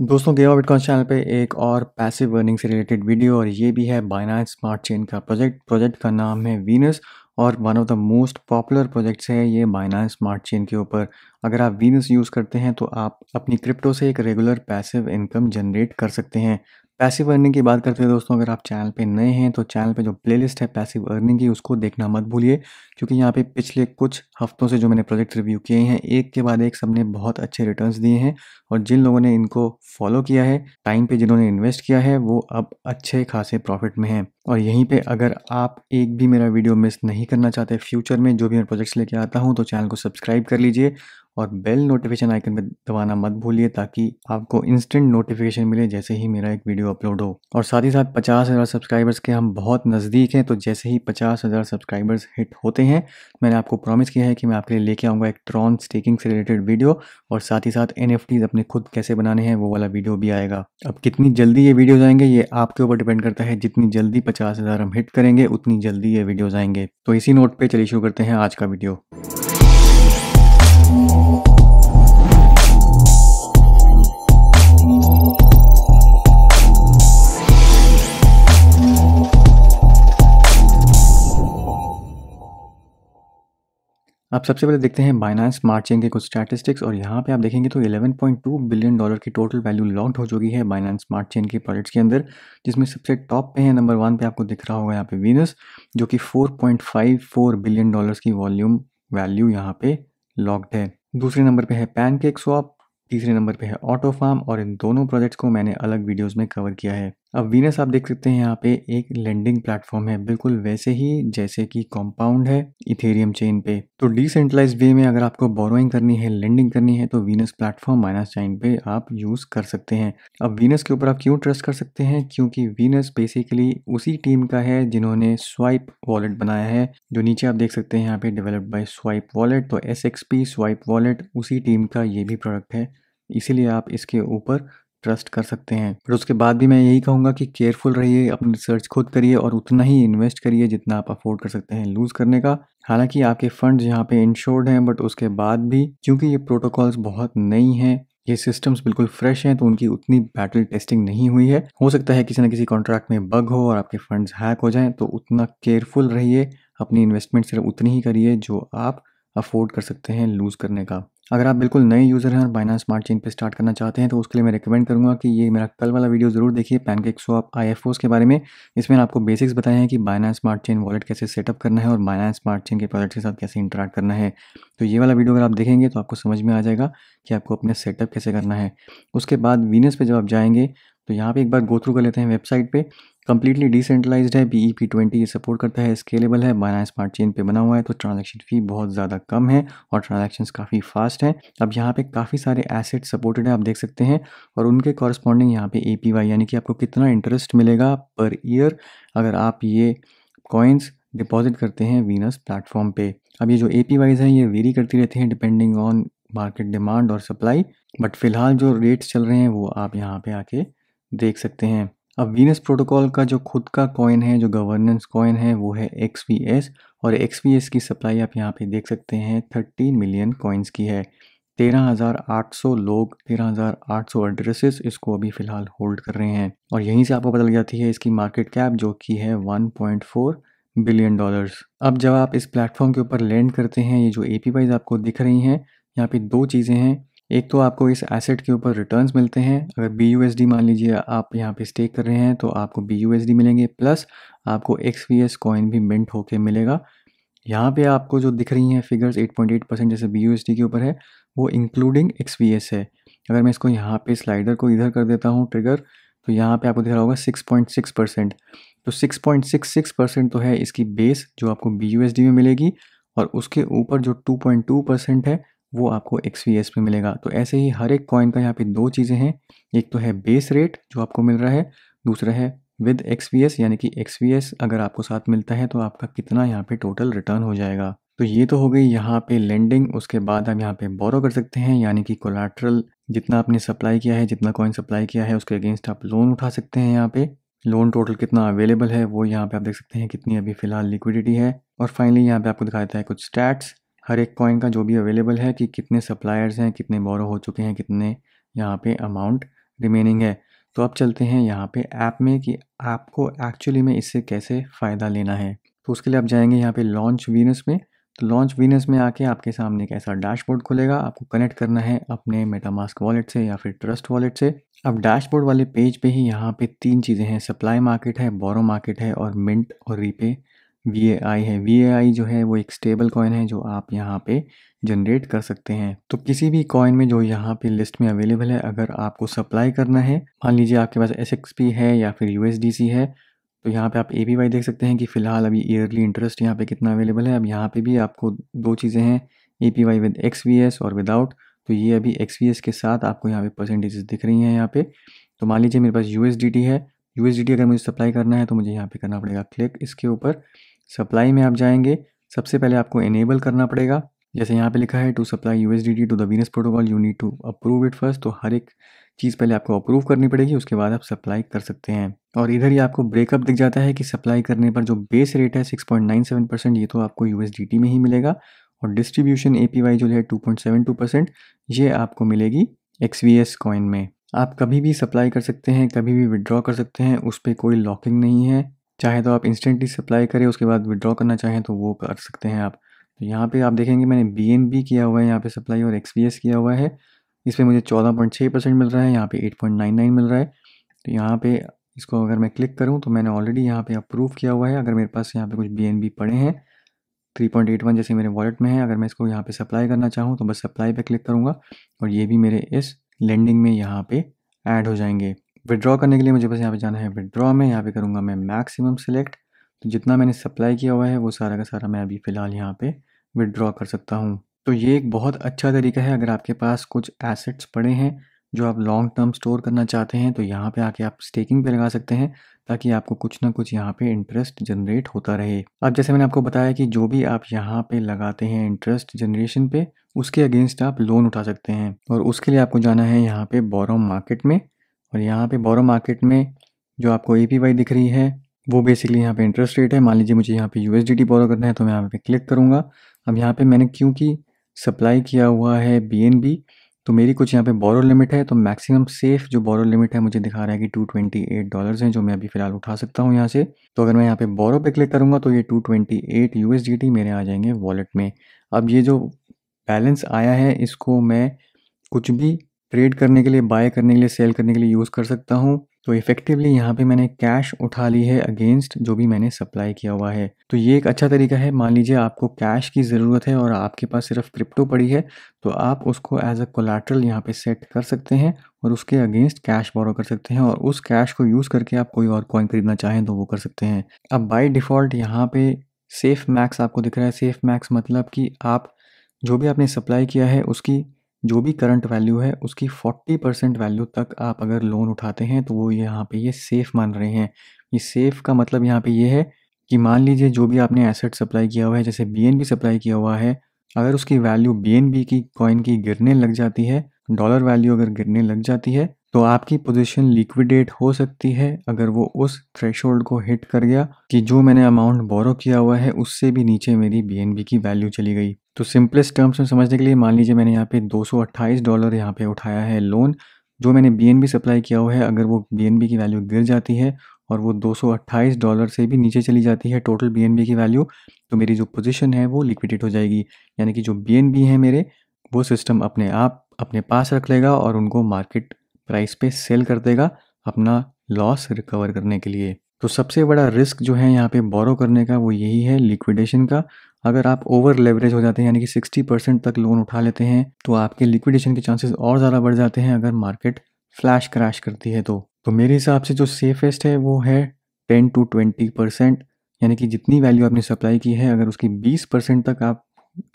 दोस्तों Geva bitcoin channel पे एक और पैसिव अर्निंग से रिलेटेड वीडियो और ये भी है बाइनाइट स्मार्ट चेन का प्रोजेक्ट प्रोजेक्ट का नाम है वीनस और one of the most popular projects है ये बाइनाइट स्मार्ट चेन के ऊपर अगर आप वीनस यूज़ करते हैं तो आप अपनी क्रिप्टो से एक रेगुलर पैसिव इनकम जनरेट कर सकते हैं पैसिव अर्निंग की बात करते हैं दोस्तों अगर आप चैनल पे नए हैं तो चैनल पे जो प्लेलिस्ट है पैसिव अर्निंग की उसको देखना मत भूलिए क्योंकि यहाँ पे पिछले कुछ हफ्तों से जो मैंने प्रोजेक्ट रिव्यू किए हैं एक के बाद एक सबने बहुत अच्छे रिटर्न्स दिए हैं और जिन लोगों ने इनको फॉलो किया है टाइम पे जिन्होंने इन्वेस्ट किया है वो अब अच्छे खासे प्रॉफिट में हैं और यहीं पे अगर आप एक भी मेरा वीडियो मिस नहीं करना चाहते फ्यूचर में जो भी मैं प्रोजेक्ट्स लेके आता हूँ तो चैनल को सब्सक्राइब कर लीजिए और बेल नोटिफिकेशन आइकन पर दबाना मत भूलिए ताकि आपको इंस्टेंट नोटिफिकेशन मिले जैसे ही मेरा एक वीडियो अपलोड हो और साथ ही साथ पचास हज़ार सब्सक्राइबर्स के हम बहुत नज़दीक हैं तो जैसे ही पचास हज़ार सब्सक्राइबर्स हिट होते हैं मैंने आपको प्रॉमिस किया है कि मैं आपके लिए लेके आऊँगा एक ट्रॉन स्टेकिंग से रिलेटेड वीडियो और साथ ही साथ एन अपने खुद कैसे बनाने हैं वो वाला वीडियो भी आएगा अब कितनी जल्दी ये वीडियोज आएंगे ये आपके ऊपर डिपेंड करता है जितनी जल्दी पचास हज़ार हम हिट करेंगे उतनी जल्दी ये वीडियोज़ आएंगे तो इसी नोट पे चलिए शुरू करते हैं आज का वीडियो आप सबसे पहले देखते हैं बाइनांस मार्चिंग के कुछ स्टैटिस्टिक्स और यहाँ पे आप देखेंगे तो 11.2 बिलियन डॉलर की टोटल वैल्यू लॉक्ड हो चुकी है बाइनांस मार्च चेन के प्रोडक्ट्स के अंदर जिसमें सबसे टॉप पे है नंबर वन पे आपको दिख रहा होगा यहाँ पे वीनस जो कि 4.54 बिलियन डॉलर्स की वॉल्यूम वैल्यू यहाँ पे लॉक्ड है दूसरे नंबर पर है पैनकेक स्वाप तीसरे नंबर पर है ऑटो फार्म और इन दोनों प्रोजेक्ट्स को मैंने अलग वीडियोज़ में कवर किया है अब वीनस आप देख सकते हैं यहाँ पे एक लैंडिंग प्लेटफॉर्म है बिल्कुल वैसे ही जैसे कि कॉम्पाउंड है इथेरियम चेन पे तो डिसेंट्रलाइज वे में अगर आपको बोरोइंग करनी है लैंडिंग करनी है तो वीनस प्लेटफॉर्म माइनस साइन पे आप यूज कर सकते हैं अब वीनस के ऊपर आप क्यों ट्रस्ट कर सकते हैं क्योंकि वीनस बेसिकली उसी टीम का है जिन्होंने स्वाइप वॉलेट बनाया है जो नीचे आप देख सकते हैं यहाँ पे डेवलप्ड बाय स्वाइप वॉलेट तो एस स्वाइप वॉलेट उसी टीम का ये भी प्रोडक्ट है इसीलिए आप इसके ऊपर ट्रस्ट कर सकते हैं पर उसके बाद भी मैं यही कहूँगा कि केयरफुल रहिए अपनी रिसर्च खुद करिए और उतना ही इन्वेस्ट करिए जितना आप अफोर्ड कर सकते हैं लूज़ करने का हालांकि आपके फंड यहाँ पे इंश्योर्ड हैं बट उसके बाद भी क्योंकि ये प्रोटोकॉल्स बहुत नई हैं ये सिस्टम्स बिल्कुल फ्रेश हैं तो उनकी उतनी बैटल टेस्टिंग नहीं हुई है हो सकता है किसी न किसी कॉन्ट्रैक्ट में बग हो और आपके फंड्स हैक हो जाएं तो उतना केयरफुल रहिए अपनी इन्वेस्टमेंट सिर्फ उतनी ही करिए जो आप अफोर्ड कर सकते हैं लूज़ करने का अगर आप बिल्कुल नए यूज़र हैं और बाइनास स्मार्ट चेन पे स्टार्ट करना चाहते हैं तो उसके लिए मैं रिकमेंड करूँगा कि ये मेरा कल वाला वीडियो ज़रूर देखिए पैनकेक स्वॉप आई एफ के बारे में इसमें आपको बेसिक्स बताए हैं कि बाइनास स्मार्ट चेन वॉलेट कैसे सेटअप करना है और बाइनास स्मार्ट चेन के प्रोडक्ट के साथ कैसे इंटरेक्ट करना है तो ये वाला वीडियो अगर आप देखेंगे तो आपको समझ में आ जाएगा कि आपको अपने सेटअप कैसे करना है उसके बाद वीनस पर जब आप जाएंगे तो यहाँ पर एक बार गो थ्रू कर लेते हैं वेबसाइट पर कंप्लीटली डिसेंट्रलाइज्ड है बी ई पी ट्वेंटी ये सपोर्ट करता है स्केलेबल है बाइनांस स्मार्ट चेन पे बना हुआ है तो ट्रांजेक्शन फ़ी बहुत ज़्यादा कम है और ट्रांजेक्शन काफ़ी फास्ट हैं अब यहाँ पे काफ़ी सारे एसेट सपोर्टेड है आप देख सकते हैं और उनके कॉरस्पॉन्डिंग यहाँ पे ए पी वाई यानी कि आपको कितना इंटरेस्ट मिलेगा पर ईयर अगर आप ये कॉइन्स डिपॉजिट करते हैं वीनस प्लेटफॉर्म पे अब ये जो ए पी वाइज हैं ये वेरी करती रहती हैं डिपेंडिंग ऑन मार्केट डिमांड और सप्लाई बट फिलहाल जो रेट्स चल रहे हैं वो आप यहाँ पे आके देख सकते हैं अब वीनस प्रोटोकॉल का जो खुद का कॉइन है जो गवर्नेंस कॉइन है वो है एक्स और एक्स की सप्लाई आप यहाँ पे देख सकते हैं थर्टीन मिलियन कॉइन्स की है 13,800 लोग 13,800 एड्रेसेस इसको अभी फ़िलहाल होल्ड कर रहे हैं और यहीं से आपको पता लग जाती है इसकी मार्केट कैप जो कि है 1.4 बिलियन डॉलर्स अब जब आप इस प्लेटफॉर्म के ऊपर लैंड करते हैं ये जो ए वाइज आपको दिख रही हैं यहाँ पे दो चीज़ें हैं एक तो आपको इस एसेट के ऊपर रिटर्न्स मिलते हैं अगर बी यू एस डी मान लीजिए आप यहाँ पे स्टेक कर रहे हैं तो आपको बी यू एस डी मिलेंगे प्लस आपको एक्स वी एस कॉइन भी मिंट होके मिलेगा यहाँ पे आपको जो दिख रही हैं फिगर्स 8.8 परसेंट जैसे बी यू के ऊपर है वो इंक्लूडिंग एक्स वी एस है अगर मैं इसको यहाँ पे स्लाइडर को इधर कर देता हूँ ट्रिगर तो यहाँ पर आपको दिख रहा होगा सिक्स परसेंट तो सिक्स परसेंट तो है इसकी बेस जो आपको बी में मिलेगी और उसके ऊपर जो टू परसेंट है वो आपको एक्स पे मिलेगा तो ऐसे ही हर एक कॉइन का यहाँ पे दो चीज़ें हैं एक तो है बेस रेट जो आपको मिल रहा है दूसरा है विद एक्स यानी कि एक्स अगर आपको साथ मिलता है तो आपका कितना यहाँ पे टोटल रिटर्न हो जाएगा तो ये तो हो गई यहाँ पे लेंडिंग उसके बाद आप यहाँ पे बोरो कर सकते हैं यानी कि कोलाट्रल जितना आपने सप्लाई किया है जितना कॉइन सप्लाई किया है उसके अगेंस्ट आप लोन उठा सकते हैं यहाँ पे लोन टोटल कितना अवेलेबल है वो यहाँ पे आप देख सकते हैं कितनी अभी फिलहाल लिक्विडिटी है और फाइनली यहाँ पे आपको दिखा देता है कुछ स्टैट्स हर एक कॉइन का जो भी अवेलेबल है कि कितने सप्लायर्स हैं कितने बोरो हो चुके हैं कितने यहाँ पे अमाउंट रिमेनिंग है तो अब चलते हैं यहाँ पे ऐप में कि आपको एक्चुअली में इससे कैसे फ़ायदा लेना है तो उसके लिए आप जाएंगे यहाँ पे लॉन्च वीनस में तो लॉन्च वीनस में आके आपके सामने एक ऐसा डैशबोर्ड खुलेगा आपको कनेक्ट करना है अपने मेटामास्क वॉलेट से या फिर ट्रस्ट वॉलेट से अब डैशबोर्ड वाले पेज पे ही यहाँ पे तीन चीज़ें हैं सप्लाई मार्केट है बोरो मार्केट है और मिंट और रीपे वी है वी जो है वो एक स्टेबल कॉइन है जो आप यहाँ पे जनरेट कर सकते हैं तो किसी भी कॉइन में जो यहाँ पे लिस्ट में अवेलेबल है अगर आपको सप्लाई करना है मान लीजिए आपके पास एस है या फिर यू है तो यहाँ पे आप ए देख सकते हैं कि फ़िलहाल अभी ईयरली इंटरेस्ट यहाँ पे कितना अवेलेबल है अब यहाँ पे भी आपको दो चीज़ें हैं A P Y with X V S और विदाउट तो ये अभी एक्स वी एस के साथ आपको यहाँ पे परसेंटेजेस दिख रही हैं यहाँ पे तो मान लीजिए मेरे पास यू है यू अगर मुझे सप्लाई करना है तो मुझे यहाँ पे करना पड़ेगा क्लिक इसके ऊपर सप्लाई में आप जाएंगे सबसे पहले आपको इनेबल करना पड़ेगा जैसे यहाँ पे लिखा है to supply U S D T to the Venus protocol you need to approve it first तो हर एक चीज़ पहले आपको अप्रूव करनी पड़ेगी उसके बाद आप सप्लाई कर सकते हैं और इधर ही आपको ब्रेकअप दिख जाता है कि सप्लाई करने पर जो बेस रेट है 6.97 परसेंट ये तो आपको यू में ही मिलेगा और डिस्ट्रीब्यूशन ए जो है टू परसेंट ये आपको मिलेगी एक्स वी एस कॉइन में आप कभी भी सप्लाई कर सकते हैं कभी भी विड्रॉ कर सकते हैं उस पर कोई लॉकिंग नहीं है चाहे तो आप इंस्टेंटली सप्लाई करें उसके बाद विड्रॉ करना चाहें तो वो कर सकते हैं आप तो यहाँ पे आप देखेंगे मैंने बी किया हुआ है यहाँ पे सप्लाई और एक्स किया हुआ है इस पर मुझे चौदह पॉइंट छः परसेंट मिल रहा है यहाँ पे एट पॉइंट नाइन नाइन मिल रहा है तो यहाँ पे इसको अगर मैं क्लिक करूँ तो मैंने ऑलरेडी यहाँ पे अप्रूव किया हुआ है अगर मेरे पास यहाँ पे कुछ बी पड़े हैं थ्री पॉइंट एट वन जैसे मेरे वॉलेट में है अगर मैं इसको यहाँ पर सप्लाई करना चाहूँ तो बस सप्लाई पर क्लिक करूँगा और ये भी मेरे इस लैंडिंग में यहाँ पर ऐड हो जाएंगे विड्रॉ करने के लिए मुझे बस यहाँ पे जाना है विड्रॉ में यहाँ पे करूँगा मैं मैक्सिमम सिलेक्ट तो जितना मैंने सप्लाई किया हुआ है वो सारा का सारा मैं अभी फ़िलहाल यहाँ पे विड्रॉ कर सकता हूँ तो ये एक बहुत अच्छा तरीका है अगर आपके पास कुछ एसेट्स पड़े हैं जो आप लॉन्ग टर्म स्टोर करना चाहते हैं तो यहाँ पे आके आप स्टेकिंग पे लगा सकते हैं ताकि आपको कुछ ना कुछ यहाँ पे इंटरेस्ट जनरेट होता रहे अब जैसे मैंने आपको बताया कि जो भी आप यहाँ पे लगाते हैं इंटरेस्ट जनरेशन पे उसके अगेंस्ट आप लोन उठा सकते हैं और उसके लिए आपको जाना है यहाँ पे बोरो मार्केट में और यहाँ पे बोरो मार्केट में जो आपको ए दिख रही है वो बेसिकली यहाँ पे इंटरेस्ट रेट है मान लीजिए मुझे यहाँ पे यू बोरो करना है तो मैं यहाँ पे क्लिक करूँगा अब यहाँ पे मैंने क्योंकि सप्लाई किया हुआ है बी तो मेरी कुछ यहाँ पे बोरो लिमिट है तो मैक्सिमम सेफ जो बोरो लिमिट है मुझे दिखा रहा है कि टू ट्वेंटी एट डॉलर्स हैं जो मैं अभी फ़िलहाल उठा सकता हूँ यहाँ से तो अगर मैं यहाँ पे बोरो पे क्लिक करूँगा तो ये टू ट्वेंटी एट यू मेरे आ जाएंगे वॉलेट में अब ये जो बैलेंस आया है इसको मैं कुछ भी ट्रेड करने के लिए बाय करने के लिए सेल करने के लिए यूज़ कर सकता हूँ तो इफेक्टिवली यहाँ पे मैंने कैश उठा ली है अगेंस्ट जो भी मैंने सप्लाई किया हुआ है तो ये एक अच्छा तरीका है मान लीजिए आपको कैश की ज़रूरत है और आपके पास सिर्फ क्रिप्टो पड़ी है तो आप उसको एज अ कोलाट्रल यहाँ पे सेट कर सकते हैं और उसके अगेंस्ट कैश बोरो कर सकते हैं और उस कैश को यूज़ करके आप कोई और कॉइन खरीदना चाहें तो वो कर सकते हैं अब बाई डिफ़ॉल्ट यहाँ पर सेफ मैक्स आपको दिख रहा है सेफ मैक्स मतलब कि आप जो भी आपने सप्लाई किया है उसकी जो भी करंट वैल्यू है उसकी 40 परसेंट वैल्यू तक आप अगर लोन उठाते हैं तो वो यहाँ पे ये सेफ़ मान रहे हैं ये सेफ़ का मतलब यहाँ पे ये है कि मान लीजिए जो भी आपने एसेट सप्लाई किया हुआ है जैसे बी सप्लाई किया हुआ है अगर उसकी वैल्यू बी की कॉइन की गिरने लग जाती है डॉलर वैल्यू अगर गिरने लग जाती है तो आपकी पोजीशन लिक्विडेट हो सकती है अगर वो उस थ्रेश को हिट कर गया कि जो मैंने अमाउंट बोरो किया हुआ है उससे भी नीचे मेरी बी की वैल्यू चली गई तो सिंपलेस्ट टर्म्स में समझने के लिए मान लीजिए मैंने यहाँ पे 228 डॉलर यहाँ पे उठाया है लोन जो मैंने बी सप्लाई किया हुआ है अगर वो बी की वैल्यू गिर जाती है और वो 228 डॉलर से भी नीचे चली जाती है टोटल बी की वैल्यू तो मेरी जो पोजीशन है वो लिक्विडेट हो जाएगी यानी कि जो बी है मेरे वो सिस्टम अपने आप अपने पास रख लेगा और उनको मार्केट प्राइस पे सेल कर देगा अपना लॉस रिकवर करने के लिए तो सबसे बड़ा रिस्क जो है यहाँ पे बोरो करने का वो यही है लिक्विडेशन का अगर आप ओवर लेवरेज हो जाते हैं यानी कि सिक्सटी परसेंट तक लोन उठा लेते हैं तो आपके लिक्विडेशन के चांसेस और ज़्यादा बढ़ जाते हैं अगर मार्केट फ्लैश क्रैश करती है तो तो मेरे हिसाब से जो सेफेस्ट है वो है टेन टू ट्वेंटी परसेंट यानी कि जितनी वैल्यू आपने सप्लाई की है अगर उसकी बीस परसेंट तक आप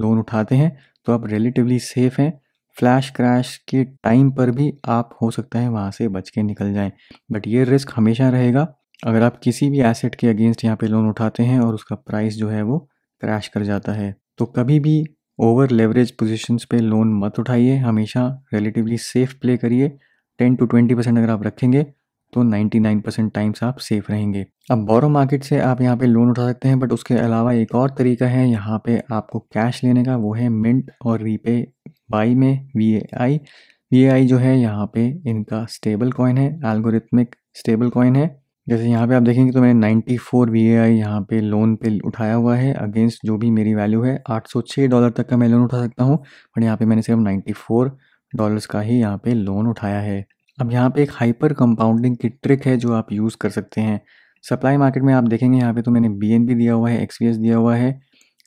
लोन उठाते हैं तो आप रिलेटिवली सेफ़ हैं फ्लैश क्रैश के टाइम पर भी आप हो सकता है वहाँ से बच के निकल जाएं बट ये रिस्क हमेशा रहेगा अगर आप किसी भी एसेट के अगेंस्ट यहाँ पे लोन उठाते हैं और उसका प्राइस जो है वो क्रैश कर जाता है तो कभी भी ओवर लेवरेज पोजिशन पे लोन मत उठाइए हमेशा रिलेटिवली सेफ प्ले करिए टेन टू ट्वेंटी परसेंट अगर आप रखेंगे तो नाइन्टी नाइन परसेंट टाइम्स आप सेफ रहेंगे अब बोरो मार्केट से आप यहाँ पे लोन उठा सकते हैं बट उसके अलावा एक और तरीका है यहाँ पे आपको कैश लेने का वो है मिंट और रीपे बाई में V A I V A I जो है यहाँ पे इनका स्टेबल कॉइन है एल्गोरिथमिक स्टेबल कॉइन है जैसे यहाँ पे आप देखेंगे तो मैंने 94 फोर वी यहाँ पे लोन पे उठाया हुआ है अगेंस्ट जो भी मेरी वैल्यू है 806 डॉलर तक का मैं लोन उठा सकता हूँ बट यहाँ पे मैंने सिर्फ 94 डॉलर्स का ही यहाँ पे लोन उठाया है अब यहाँ पे एक हाइपर कंपाउंडिंग की ट्रिक है जो आप यूज़ कर सकते हैं सप्लाई मार्केट में आप देखेंगे यहाँ पे तो मैंने बी दिया हुआ है एक्स दिया हुआ है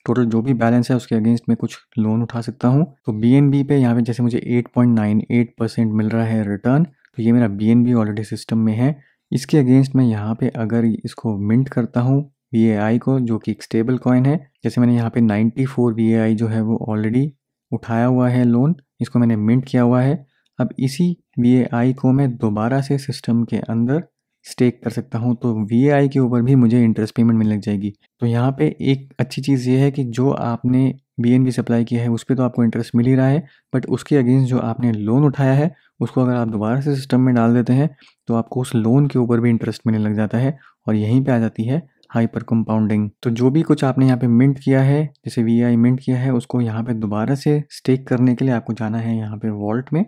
टोटल जो भी बैलेंस है उसके अगेंस्ट मैं कुछ लोन उठा सकता हूँ तो बी पे यहाँ पे जैसे मुझे 8.98 परसेंट मिल रहा है रिटर्न तो ये मेरा बी ऑलरेडी सिस्टम में है इसके अगेंस्ट मैं यहाँ पे अगर इसको मिंट करता हूँ वी को जो कि एक स्टेबल कॉइन है जैसे मैंने यहाँ पे 94 फोर जो है वो ऑलरेडी उठाया हुआ है लोन इसको मैंने मिंट किया हुआ है अब इसी वी को मैं दोबारा से सिस्टम के अंदर स्टेक कर सकता हूँ तो वी के ऊपर भी मुझे इंटरेस्ट पेमेंट मिल लग जाएगी तो यहाँ पे एक अच्छी चीज़ ये है कि जो आपने बी सप्लाई किया है उस पर तो आपको इंटरेस्ट मिल ही रहा है बट उसके अगेंस्ट जो आपने लोन उठाया है उसको अगर आप दोबारा से सिस्टम में डाल देते हैं तो आपको उस लोन के ऊपर भी इंटरेस्ट मिलने लग जाता है और यहीं पर आ जाती है हाइपर कंपाउंडिंग तो जो भी कुछ आपने यहाँ पे मिंट किया है जैसे वी आई मिंट किया है उसको यहाँ पे दोबारा से स्टेक करने के लिए आपको जाना है यहाँ पे वॉल्ट में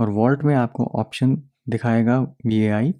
और वॉल्ट में आपको ऑप्शन दिखाएगा वी आई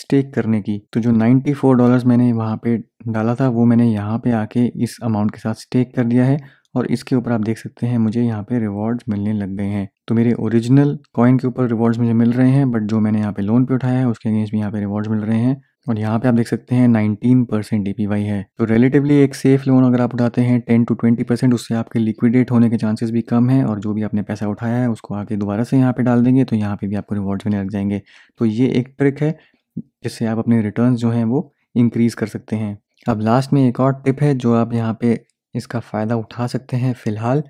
स्टेक करने की तो जो 94 डॉलर्स मैंने वहाँ पे डाला था वो मैंने यहाँ पे आके इस अमाउंट के साथ स्टेक कर दिया है और इसके ऊपर आप देख सकते हैं मुझे यहाँ पे रिवॉर्ड्स मिलने लग गए हैं तो मेरे ओरिजिनल कॉइन के ऊपर रिवॉर्ड्स मुझे मिल रहे हैं बट जो मैंने यहाँ पे लोन पे उठाया है उसके अगेंस्ट भी यहाँ पे रिवॉर्ड्स मिल रहे हैं और यहाँ पे आप देख सकते हैं 19 परसेंट डीपीवाई है तो रिलेटिवली एक सेफ लोन अगर आप उठाते हैं 10 टू 20 परसेंट उससे आपके लिक्विडेट होने के चांसेस भी कम है और जो भी आपने पैसा उठाया है उसको आके दोबारा से यहाँ पे डाल देंगे तो यहाँ पे भी आपको रिवॉर्ड्स मिलने लग जाएंगे तो ये एक ट्रिक है जिससे आप अपने रिटर्न जो हैं वो इंक्रीज़ कर सकते हैं अब लास्ट में एक और टिप है जो आप यहाँ पे इसका फ़ायदा उठा सकते हैं फ़िलहाल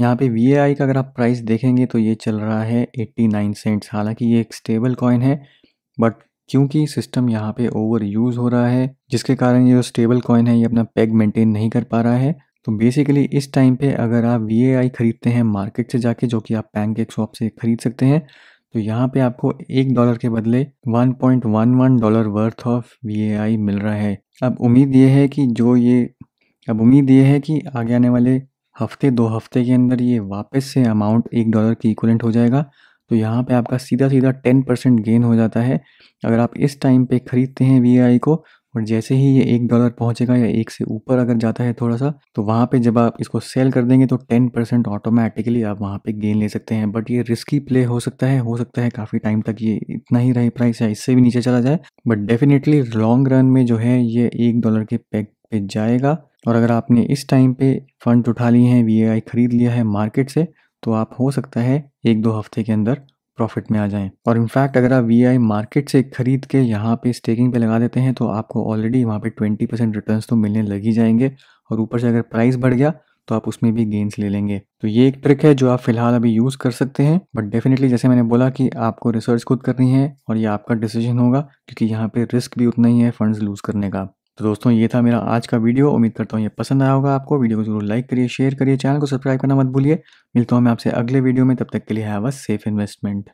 यहाँ पे वी का अगर आप प्राइस देखेंगे तो ये चल रहा है 89 सेंट्स हालांकि ये एक स्टेबल कॉइन है बट क्योंकि सिस्टम यहाँ पे ओवर यूज़ हो रहा है जिसके कारण ये जो स्टेबल कॉइन है ये अपना पैग मेंटेन नहीं कर पा रहा है तो बेसिकली इस टाइम पे अगर आप वी ख़रीदते हैं मार्केट से जाके जो कि आप पैनकेक शॉप से ख़रीद सकते हैं तो यहाँ पर आपको एक डॉलर के बदले one dollar worth of V मिल रहा है अब उम्मीद ये है कि जो ये अब उम्मीद ये है कि आगे आने वाले हफ्ते दो हफ्ते के अंदर ये वापस से अमाउंट एक डॉलर की इक्वलेंट हो जाएगा तो यहाँ पे आपका सीधा सीधा टेन परसेंट गेन हो जाता है अगर आप इस टाइम पे ख़रीदते हैं वी को और जैसे ही ये एक डॉलर पहुँचेगा या एक से ऊपर अगर जाता है थोड़ा सा तो वहाँ पे जब आप इसको सेल कर देंगे तो टेन परसेंट ऑटोमेटिकली आप वहाँ पे गेन ले सकते हैं बट ये रिस्की प्ले हो सकता है हो सकता है काफ़ी टाइम तक ये इतना ही रहे प्राइस या इससे भी नीचे चला जाए बट डेफिनेटली लॉन्ग रन में जो है ये एक डॉलर के पैक पे जाएगा और अगर आपने इस टाइम पे फंड उठा लिए हैं वी खरीद लिया है मार्केट से तो आप हो सकता है एक दो हफ्ते के अंदर प्रॉफिट में आ जाएं और इनफैक्ट अगर आप वी मार्केट से खरीद के यहाँ पे स्टेकिंग पे लगा देते हैं तो आपको ऑलरेडी वहाँ पे 20 परसेंट रिटर्न तो मिलने लगी जाएंगे और ऊपर से अगर प्राइस बढ़ गया तो आप उसमें भी गेंस ले लेंगे तो ये एक ट्रिक है जो आप फिलहाल अभी यूज़ कर सकते हैं बट डेफिनेटली जैसे मैंने बोला कि आपको रिसर्च खुद करनी है और ये आपका डिसीजन होगा क्योंकि यहाँ पे रिस्क भी उतना ही है फंड्स लूज़ करने का तो दोस्तों ये था मेरा आज का वीडियो उम्मीद करता हूँ ये पसंद आया होगा आपको वीडियो को जरूर लाइक करिए शेयर करिए चैनल को सब्सक्राइब करना मत भूलिए मिलता हूँ मैं आपसे अगले वीडियो में तब तक के लिए हैव अ सेफ इन्वेस्टमेंट